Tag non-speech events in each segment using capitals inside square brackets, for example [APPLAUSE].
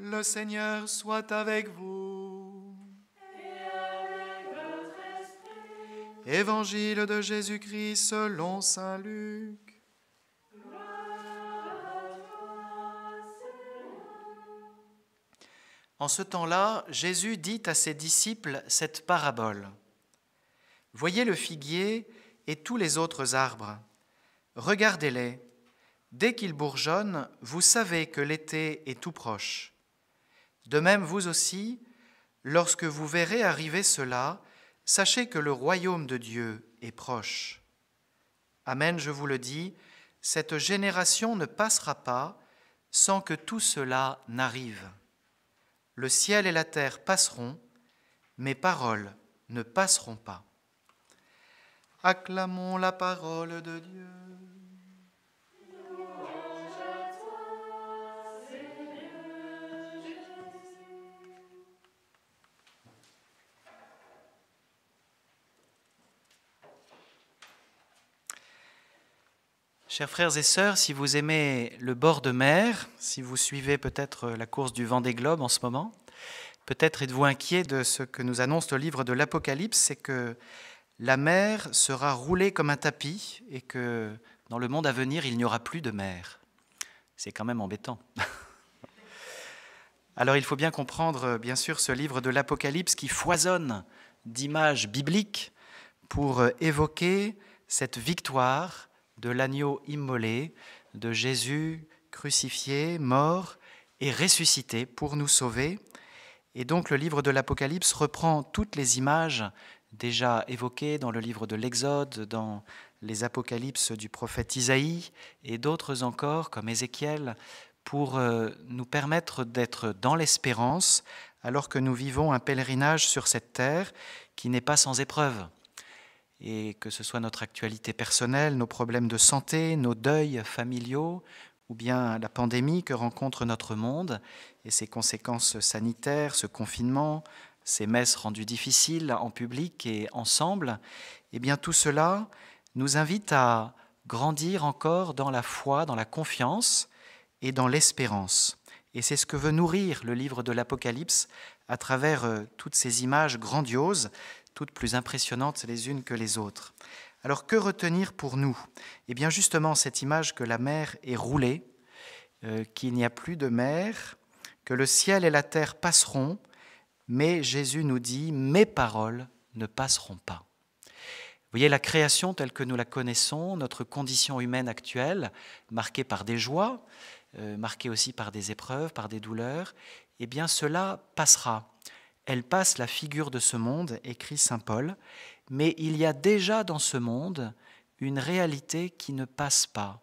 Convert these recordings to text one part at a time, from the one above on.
Le Seigneur soit avec vous. Évangile de Jésus-Christ selon Saint Luc. En ce temps-là, Jésus dit à ses disciples cette parabole. Voyez le figuier et tous les autres arbres. Regardez-les. Dès qu'ils bourgeonnent, vous savez que l'été est tout proche. De même, vous aussi, lorsque vous verrez arriver cela, sachez que le royaume de Dieu est proche. Amen, je vous le dis, cette génération ne passera pas sans que tout cela n'arrive. Le ciel et la terre passeront, mes paroles ne passeront pas. Acclamons la parole de Dieu. Chers frères et sœurs, si vous aimez le bord de mer, si vous suivez peut-être la course du vent des globes en ce moment, peut-être êtes-vous inquiet de ce que nous annonce le livre de l'Apocalypse, c'est que la mer sera roulée comme un tapis et que dans le monde à venir, il n'y aura plus de mer. C'est quand même embêtant. [LAUGHS] Alors il faut bien comprendre, bien sûr, ce livre de l'Apocalypse qui foisonne d'images bibliques pour évoquer cette victoire de l'agneau immolé, de Jésus crucifié, mort et ressuscité pour nous sauver. Et donc le livre de l'Apocalypse reprend toutes les images déjà évoquées dans le livre de l'Exode, dans les Apocalypses du prophète Isaïe et d'autres encore comme Ézéchiel, pour euh, nous permettre d'être dans l'espérance alors que nous vivons un pèlerinage sur cette terre qui n'est pas sans épreuves et que ce soit notre actualité personnelle, nos problèmes de santé, nos deuils familiaux, ou bien la pandémie que rencontre notre monde et ses conséquences sanitaires, ce confinement, ces messes rendues difficiles en public et ensemble, eh bien tout cela nous invite à grandir encore dans la foi, dans la confiance et dans l'espérance. Et c'est ce que veut nourrir le livre de l'Apocalypse à travers euh, toutes ces images grandioses, toutes plus impressionnantes les unes que les autres. Alors que retenir pour nous Eh bien justement cette image que la mer est roulée, euh, qu'il n'y a plus de mer, que le ciel et la terre passeront, mais Jésus nous dit, mes paroles ne passeront pas. Vous voyez, la création telle que nous la connaissons, notre condition humaine actuelle, marquée par des joies, euh, marquée aussi par des épreuves, par des douleurs, eh bien cela passera elle passe la figure de ce monde, écrit Saint Paul, mais il y a déjà dans ce monde une réalité qui ne passe pas.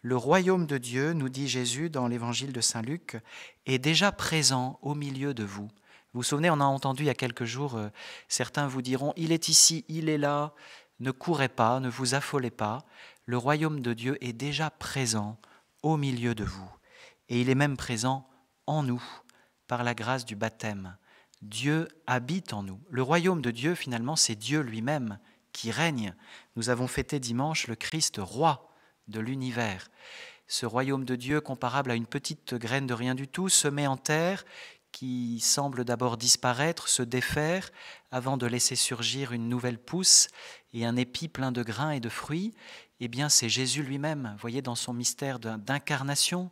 Le royaume de Dieu, nous dit Jésus dans l'évangile de Saint Luc, est déjà présent au milieu de vous. Vous vous souvenez, on a entendu il y a quelques jours, euh, certains vous diront, il est ici, il est là, ne courez pas, ne vous affolez pas, le royaume de Dieu est déjà présent au milieu de vous. Et il est même présent en nous, par la grâce du baptême, Dieu habite en nous. Le royaume de Dieu, finalement, c'est Dieu lui-même qui règne. Nous avons fêté dimanche le Christ roi de l'univers. Ce royaume de Dieu, comparable à une petite graine de rien du tout, semée en terre, qui semble d'abord disparaître, se défaire, avant de laisser surgir une nouvelle pousse et un épi plein de grains et de fruits, eh bien c'est Jésus lui-même, voyez dans son mystère d'incarnation,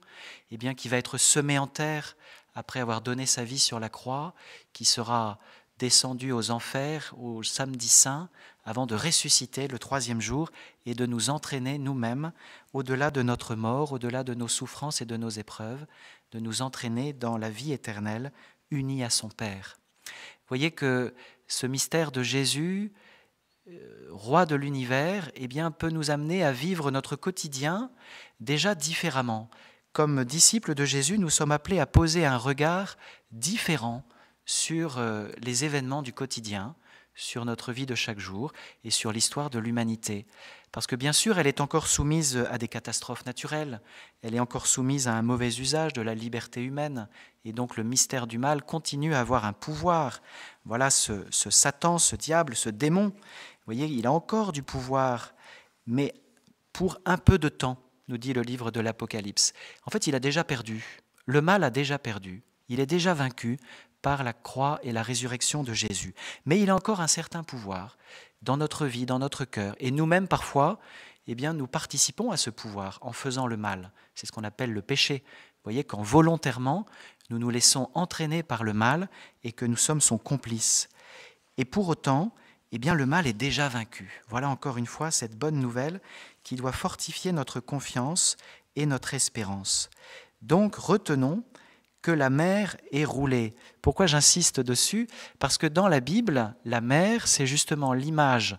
eh bien qui va être semé en terre après avoir donné sa vie sur la croix, qui sera descendu aux enfers au samedi saint, avant de ressusciter le troisième jour et de nous entraîner nous-mêmes au-delà de notre mort, au-delà de nos souffrances et de nos épreuves, de nous entraîner dans la vie éternelle unie à son Père. voyez que ce mystère de Jésus, euh, roi de l'univers, eh bien, peut nous amener à vivre notre quotidien déjà différemment comme disciples de Jésus, nous sommes appelés à poser un regard différent sur euh, les événements du quotidien, sur notre vie de chaque jour et sur l'histoire de l'humanité. Parce que bien sûr, elle est encore soumise à des catastrophes naturelles, elle est encore soumise à un mauvais usage de la liberté humaine, et donc le mystère du mal continue à avoir un pouvoir. Voilà ce, Satan, ce diable, ce démon, vous voyez, il a encore du pouvoir, mais pour un peu de temps nous dit le livre de l'Apocalypse. En fait, il a déjà perdu. Le mal a déjà perdu. Il est déjà vaincu par la croix et la résurrection de Jésus. Mais il a encore un certain pouvoir dans notre vie, dans notre cœur. Et nous-mêmes, parfois, eh bien, nous participons à ce pouvoir en faisant le mal. C'est ce qu'on appelle le péché. Vous voyez, quand volontairement, nous nous laissons entraîner par le mal et que nous sommes son complice. Et pour autant, eh bien, le mal est déjà vaincu. Voilà encore une fois cette bonne nouvelle qui doit fortifier notre confiance et notre espérance. Donc retenons que la mer est roulée. Pourquoi j'insiste dessus Parce que dans la Bible, la mer, c'est justement l'image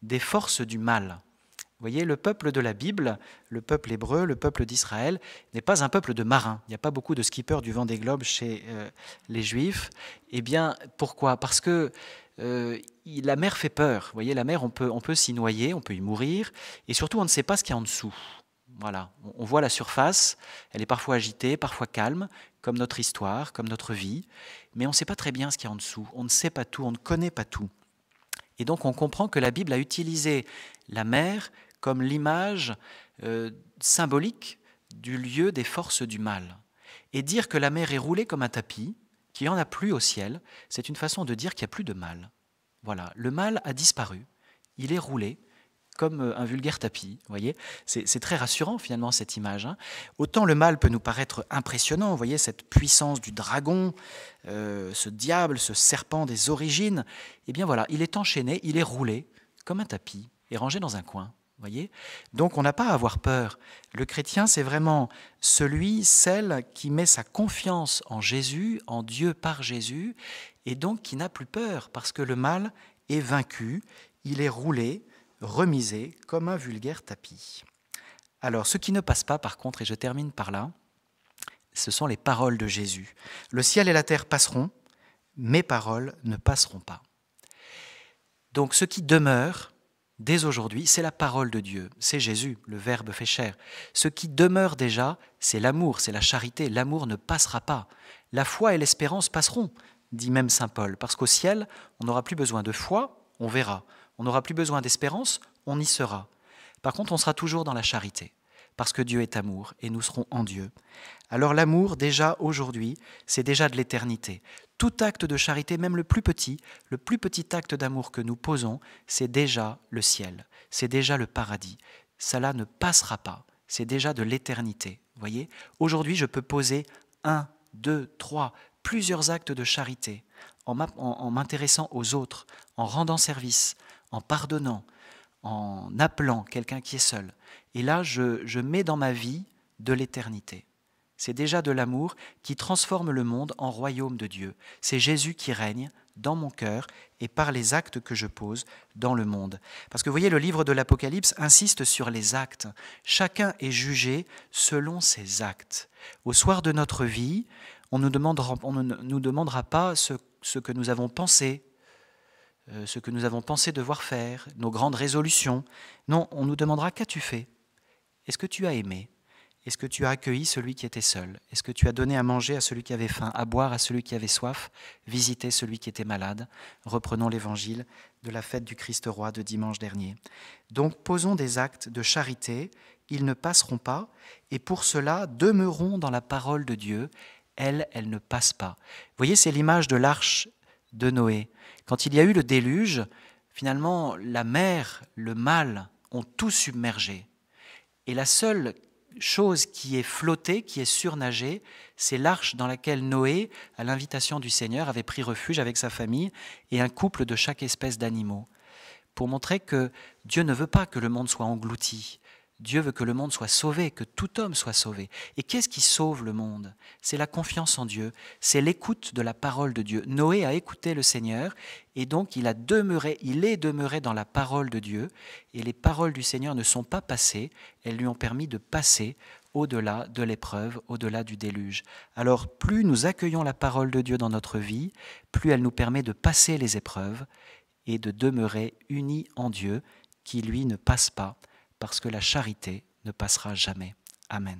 des forces du mal. Vous voyez, le peuple de la Bible, le peuple hébreu, le peuple d'Israël, n'est pas un peuple de marins. Il n'y a pas beaucoup de skippers du vent des globes chez euh, les Juifs. Eh bien, pourquoi Parce que euh, la mer fait peur. Vous voyez, la mer, on peut, s'y noyer, on peut y mourir, et surtout, on ne sait pas ce qu'il y a en dessous. Voilà, on, voit la surface, elle est parfois agitée, parfois calme, comme notre histoire, comme notre vie, mais on ne sait pas très bien ce qu'il y a en dessous, on ne sait pas tout, on ne connaît pas tout. Et donc on comprend que la Bible a utilisé la mer comme l'image euh, symbolique du lieu des forces du mal. Et dire que la mer est roulée comme un tapis, qu'il n'y en a plus au ciel, c'est une façon de dire qu'il n'y a plus de mal. Voilà, le mal a disparu, il est roulé comme euh, un vulgaire tapis, Vous voyez. C'est très rassurant finalement cette image. Hein. Autant le mal peut nous paraître impressionnant, vous voyez cette puissance du dragon, euh, ce diable, ce serpent des origines. Eh bien voilà, il est enchaîné, il est roulé comme un tapis et rangé dans un coin voyez Donc on n'a pas à avoir peur. Le chrétien, c'est vraiment celui, celle qui met sa confiance en Jésus, en Dieu par Jésus, et donc qui n'a plus peur, parce que le mal est vaincu, il est roulé, remisé, comme un vulgaire tapis. Alors ce qui ne passe pas, par contre, et je termine par là, ce sont les paroles de Jésus. Le ciel et la terre passeront, mes paroles ne passeront pas. Donc ce qui demeure, dès aujourd'hui, c'est la parole de Dieu, c'est Jésus, le Verbe fait chair. Ce qui demeure déjà, c'est l'amour, c'est la charité. L'amour ne passera pas. La foi et l'espérance passeront, dit même Saint Paul, parce qu'au ciel, on n'aura plus besoin de foi, on verra. On n'aura plus besoin d'espérance, on y sera. Par contre, on sera toujours dans la charité parce que Dieu est amour et nous serons en Dieu. Alors l'amour, déjà aujourd'hui, c'est déjà de l'éternité. Tout acte de charité, même le plus petit, le plus petit acte d'amour que nous posons, c'est déjà le ciel, c'est déjà le paradis. Cela ne passera pas, c'est déjà de l'éternité. Voyez, aujourd'hui, je peux poser un, deux, trois, plusieurs actes de charité en m'intéressant aux autres, en rendant service, en pardonnant, en appelant quelqu'un qui est seul. Et là, je, mets dans ma vie de l'éternité. C'est déjà de l'amour qui transforme le monde en royaume de Dieu. C'est Jésus qui règne dans mon cœur et par les actes que je pose dans le monde. Parce que vous voyez, le livre de l'Apocalypse insiste sur les actes. Chacun est jugé selon ses actes. Au soir de notre vie, on ne nous demandera, pas ce que nous avons pensé, euh, ce que nous avons pensé devoir faire, nos grandes résolutions. Non, on nous demandera qu'as-tu fait Est-ce que tu as aimé Est-ce que tu as accueilli celui qui était seul Est-ce que tu as donné à manger à celui qui avait faim, à boire à celui qui avait soif, visité celui qui était malade Reprenons l'évangile de la fête du Christ-Roi de dimanche dernier. Donc posons des actes de charité, ils ne passeront pas, et pour cela demeurons dans la parole de Dieu, elle, elle ne passe pas. Vous voyez, c'est l'image de l'arche de Noé. Quand il y a eu le déluge, finalement, la mer, le mal ont tout submergé. Et la seule chose qui est flottée, qui est surnagée, c'est l'arche dans laquelle Noé, à l'invitation du Seigneur, avait pris refuge avec sa famille et un couple de chaque espèce d'animaux, pour montrer que Dieu ne veut pas que le monde soit englouti, Dieu veut que le monde soit sauvé, que tout homme soit sauvé. Et qu'est-ce qui sauve le monde C'est la confiance en Dieu, c'est l'écoute de la parole de Dieu. Noé a écouté le Seigneur et donc il a demeuré, il est demeuré dans la parole de Dieu et les paroles du Seigneur ne sont pas passées, elles lui ont permis de passer au-delà de l'épreuve, au-delà du déluge. Alors plus nous accueillons la parole de Dieu dans notre vie, plus elle nous permet de passer les épreuves et de demeurer unis en Dieu qui lui ne passe pas parce que la charité ne passera jamais. Amen.